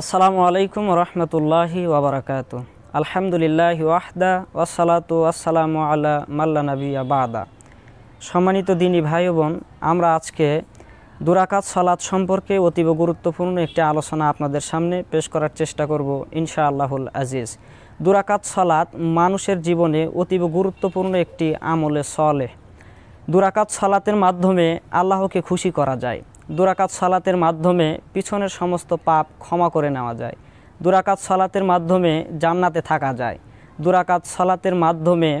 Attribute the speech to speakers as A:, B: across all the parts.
A: আসসালামু আলাইকুম রহমতুল্লাহি ওবরাকাত আলহামদুলিল্লাহ ওয়াহদা ওয়াসালাতু আসসালামু আল্লাহ মাল্লা নবী আবাদা সম্মানিত দিনী ভাই বোন আমরা আজকে দুরাকাত সালাত সম্পর্কে অতীব গুরুত্বপূর্ণ একটি আলোচনা আপনাদের সামনে পেশ করার চেষ্টা করব ইনশা আল্লাহুল আজিজ দুরাকাত সালাত মানুষের জীবনে অতীব গুরুত্বপূর্ণ একটি আমলে সলে দুরাকাত সালাতের মাধ্যমে আল্লাহকে খুশি করা যায় দুরাকাত সালাতের মাধ্যমে পিছনের সমস্ত পাপ ক্ষমা করে নেওয়া যায় দুরাকাত সালাতের মাধ্যমে জান্নাতে থাকা যায় দুরাকাত সালাতের মাধ্যমে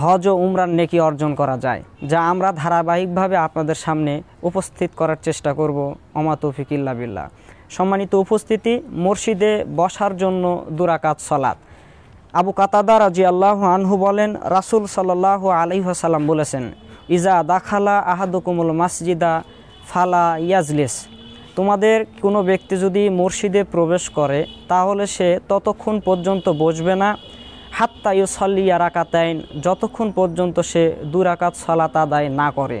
A: হজ ও উমরার নেকি অর্জন করা যায় যা আমরা ধারাবাহিকভাবে আপনাদের সামনে উপস্থিত করার চেষ্টা করব অমা তৌফিকিল্লা বিল্লা সম্মানিত উপস্থিতি মসজিদে বসার জন্য দুরাকাত সলাত আবু কাতাদা রাজি আল্লাহ আনহু বলেন রাসুল সাল্লাহ আলহাসাল্লাম বলেছেন ইজা দাখালা আহাদুকুমুল মাসজিদা ফালা ইয়াজলিস তোমাদের কোনো ব্যক্তি যদি মসজিদে প্রবেশ করে তাহলে সে ততক্ষণ পর্যন্ত বসবে না হাত্তা ইউসল্লিয়া রাকাতাইন যতক্ষণ পর্যন্ত সে দুরাকাত সলাত আদায় না করে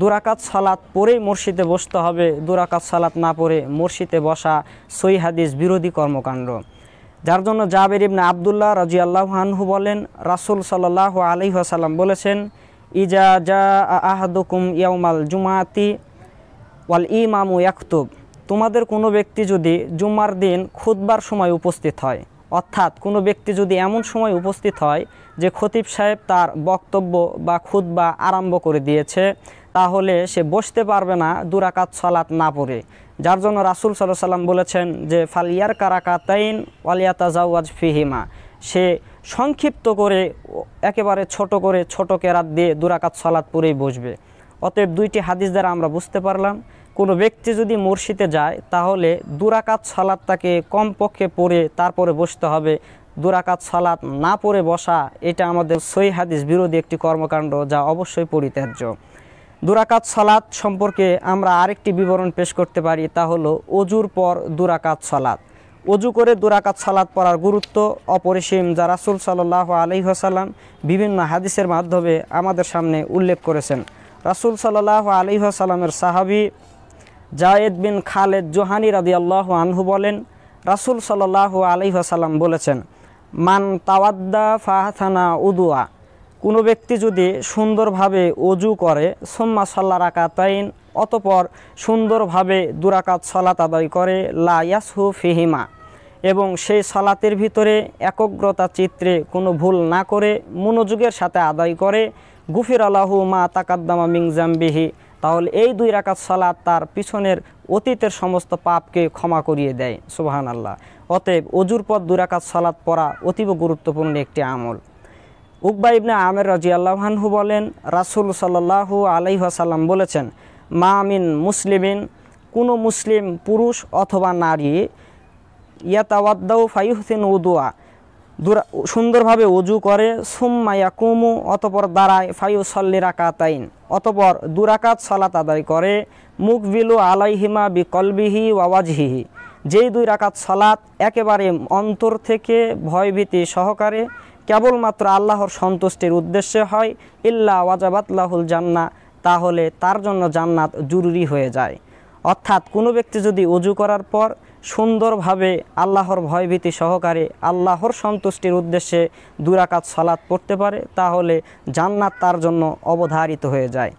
A: দুরাকাত সালাত পরেই মসজিদে বসতে হবে দুরাকাত সালাত না পরে মসজিদে বসা সই হাদিস বিরোধী কর্মকাণ্ড যার জন্য জাবের ইবনে আবদুল্লাহ রাজি আল্লাহ আনহু বলেন রাসুল সাল্লাহ আলহিহাসাল্লাম বলেছেন ইজা জা আহাদুকুম ইয়াউমাল জুমাতি ওয়াল ইমামু ইয়াকুব তোমাদের কোনো ব্যক্তি যদি জুমার দিন খুদবার সময় উপস্থিত হয় অর্থাৎ কোনো ব্যক্তি যদি এমন সময় উপস্থিত হয় যে খতিব সাহেব তার বক্তব্য বা খুদ্া আরম্ভ করে দিয়েছে তাহলে সে বসতে পারবে না দুরাকাত সালাত না পড়ে যার জন্য রাসুল সাল্লাহ সাল্লাম বলেছেন যে ফালিয়ার কারাকাতাইন ওয়ালিয়া ওয়ালিয়াতাজাওয়াজ ফিহিমা সে সংক্ষিপ্ত করে একেবারে ছোট করে ছোট কেরাত দিয়ে দুরাকাত সলাৎ পরেই বসবে অতএব দুইটি হাদিস দ্বারা আমরা বুঝতে পারলাম কোনো ব্যক্তি যদি মসজিদে যায় তাহলে দুরাকাত সলাৎ তাকে কমপক্ষে পড়ে তারপরে বসতে হবে দুরাকাত সালাত না পড়ে বসা এটা আমাদের সই হাদিস বিরোধী একটি কর্মকাণ্ড যা অবশ্যই পরিত্যাজ্য দুরাকাত সালাত সম্পর্কে আমরা আরেকটি বিবরণ পেশ করতে পারি তা হলো অজুর পর দুরাকাত সালাত অজু করে দুরাকাত সালাত পড়ার গুরুত্ব অপরিসীম যা রাসুল সাল্লাহ আলহিহাসাল্লাম বিভিন্ন হাদিসের মাধ্যমে আমাদের সামনে উল্লেখ করেছেন রাসুল সাল্লাহ আলহিহাসাল্লামের সাহাবি জায়েদ বিন খালেদ জোহানি রাদি আল্লাহ আনহু বলেন রাসুল সাল্লাহ আলহিহাসাল্লাম বলেছেন মান তাওয়াদ্দা ফাহানা উদুয়া কোনো ব্যক্তি যদি সুন্দরভাবে অজু করে সোম্মা সাল্লা তাইন অতপর সুন্দরভাবে দুরাকাত সলাত আদায় করে লা ইয়াসহু ফিহিমা এবং সেই সালাতের ভিতরে একগ্রতা চিত্রে কোনো ভুল না করে মনোযোগের সাথে আদায় করে গুফির আলাহু মা তাকাদ্দামা মিংজাম্বিহি তাহলে এই দুই রাকাত সালাত তার পিছনের অতীতের সমস্ত পাপকে ক্ষমা করিয়ে দেয় সুবাহান আল্লাহ অতএব অজুর পর দুই রাকাত সালাত পড়া অতীব গুরুত্বপূর্ণ একটি আমল উকবা ইবনে আমের রাজি আল্লাহানহু বলেন রাসুল সাল্লাহু আলাইহাসাল্লাম বলেছেন মা আমিন মুসলিমিন কোনো মুসলিম পুরুষ অথবা নারী ইয়াতাওয়াদ্দাউ ফাইহসেন উদুয়া সুন্দরভাবে অজু করে সুম্মায়া কুমু অতপর দাঁড়ায় ফায়ু সল্লি রাকাতাইন অতপর দুরাকাত সলাত আদায় করে মুখ বিলু আলাইহিমা বিকলবিহি ওয়াজহিহি যেই দুই রাকাত সলাত একেবারে অন্তর থেকে ভয়ভীতি সহকারে কেবলমাত্র আল্লাহর সন্তুষ্টির উদ্দেশ্যে হয় ইল্লা ওয়াজাবাতলাহুল জান্না তাহলে তার জন্য জান্নাত জরুরি হয়ে যায় অর্থাৎ কোনো ব্যক্তি যদি উজু করার পর সুন্দরভাবে আল্লাহর ভয়ভীতি সহকারে আল্লাহর সন্তুষ্টির উদ্দেশ্যে দুরাকাত সালাত পড়তে পারে তাহলে জান্নাত তার জন্য অবধারিত হয়ে যায়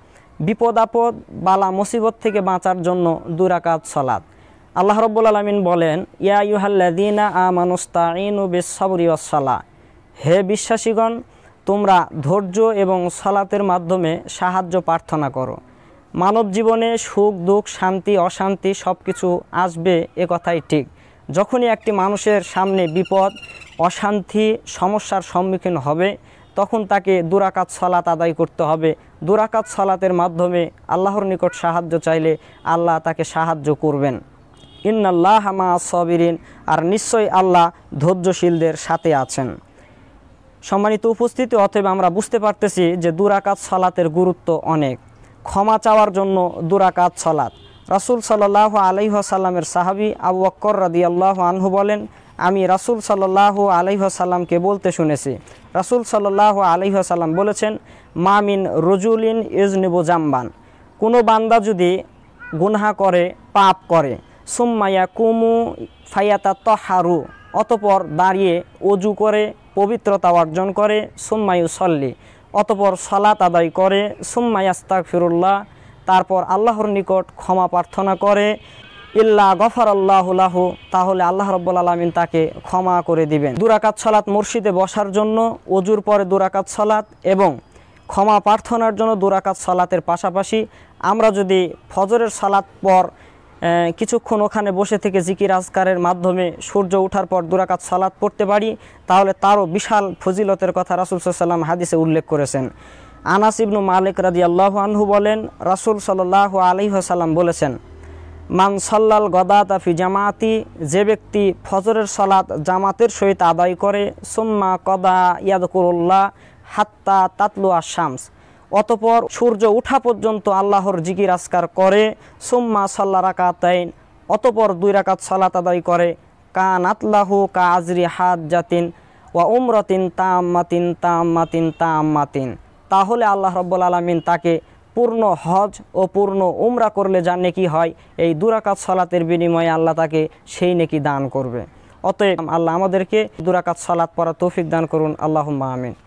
A: বিপদ আপদ বালা মুসিবত থেকে বাঁচার জন্য দুরাকাত সালাত আল্লাহ রব্বুল আলমিন বলেন ইয়া ইউহাল্লাদিনা ইনু বেসাবরি সালা হে বিশ্বাসীগণ তোমরা ধৈর্য এবং সালাতের মাধ্যমে সাহায্য প্রার্থনা করো মানব জীবনে সুখ দুঃখ শান্তি অশান্তি সব কিছু আসবে এ কথাই ঠিক যখনই একটি মানুষের সামনে বিপদ অশান্তি সমস্যার সম্মুখীন হবে তখন তাকে দুরাকাত সলাত আদায় করতে হবে দুরাকাত সলাতের মাধ্যমে আল্লাহর নিকট সাহায্য চাইলে আল্লাহ তাকে সাহায্য করবেন ইন্নাল্লাহ মা সবিরিন আর নিশ্চয়ই আল্লাহ ধৈর্যশীলদের সাথে আছেন সম্মানিত উপস্থিতি অতএব আমরা বুঝতে পারতেছি যে দুরাকাত সলাতের গুরুত্ব অনেক ক্ষমা চাওয়ার জন্য দুরাকাত সলাত রাসুল সাল্লাহ আলহ্লামের সাহাবি আবু অক্কর রাদি আল্লাহ আনহু বলেন আমি রাসুল সাল্লাহ আলহ্লামকে বলতে শুনেছি রাসুল সাল্লাহ আলহ্লাম বলেছেন মামিন রুজুলিন ইজনিবু জাম্বান কোনো বান্দা যদি গুনহা করে পাপ করে সুম্মায়া কুমু ফাইয়াতা তহারু অতপর দাঁড়িয়ে অজু করে পবিত্রতা অর্জন করে সুম্মায়ু সল্লি অতপর সালাত আদায় করে সুম্মায়াস্তাক ফিরুল্লাহ তারপর আল্লাহর নিকট ক্ষমা প্রার্থনা করে ইল্লা গফার আল্লাহ তাহলে আল্লাহ রব্বুল আলমিন তাকে ক্ষমা করে দিবেন দুরাকাত সালাত মুর্শিদে বসার জন্য অজুর পরে দুরাকাত সালাত এবং ক্ষমা প্রার্থনার জন্য দুরাকাত সালাতের পাশাপাশি আমরা যদি ফজরের সালাত পর কিছুক্ষণ ওখানে বসে থেকে জিকির আজকারের মাধ্যমে সূর্য ওঠার পর দুরাকাত সালাত পড়তে পারি তাহলে তারও বিশাল ফজিলতের কথা রাসুল সাল্লাম হাদিসে উল্লেখ করেছেন আনাসিবনু মালিক রাজি আল্লাহ আনহু বলেন রাসুল সাল্লাহ আলিহাসাল্লাম বলেছেন মান সাল্লাল গদাতা ফি জামাতি যে ব্যক্তি ফজরের সালাত জামাতের সহিত আদায় করে সোম্মা কদা ইয়াদকুল্লাহ হাত্তা তাতলু শামস অতপর সূর্য উঠা পর্যন্ত আল্লাহর জিকির আসকার করে সোম্মা সাল্লা রাকাতাইন অতপর দুই রাকাত সালাত আদায় করে কা নাতলাহু কা আজরি হাত জাতিন ওয়া উমরতিন মাতিন তাম মাতিন তাহলে আল্লাহ রব্বুল আলমিন তাকে পূর্ণ হজ ও পূর্ণ উমরা করলে যা নেকি হয় এই দুরাকাত সালাতের বিনিময়ে আল্লাহ তাকে সেই নেকি দান করবে অতএব আল্লাহ আমাদেরকে দুরাকাত সালাত পরা তৌফিক দান করুন আল্লাহ আমিন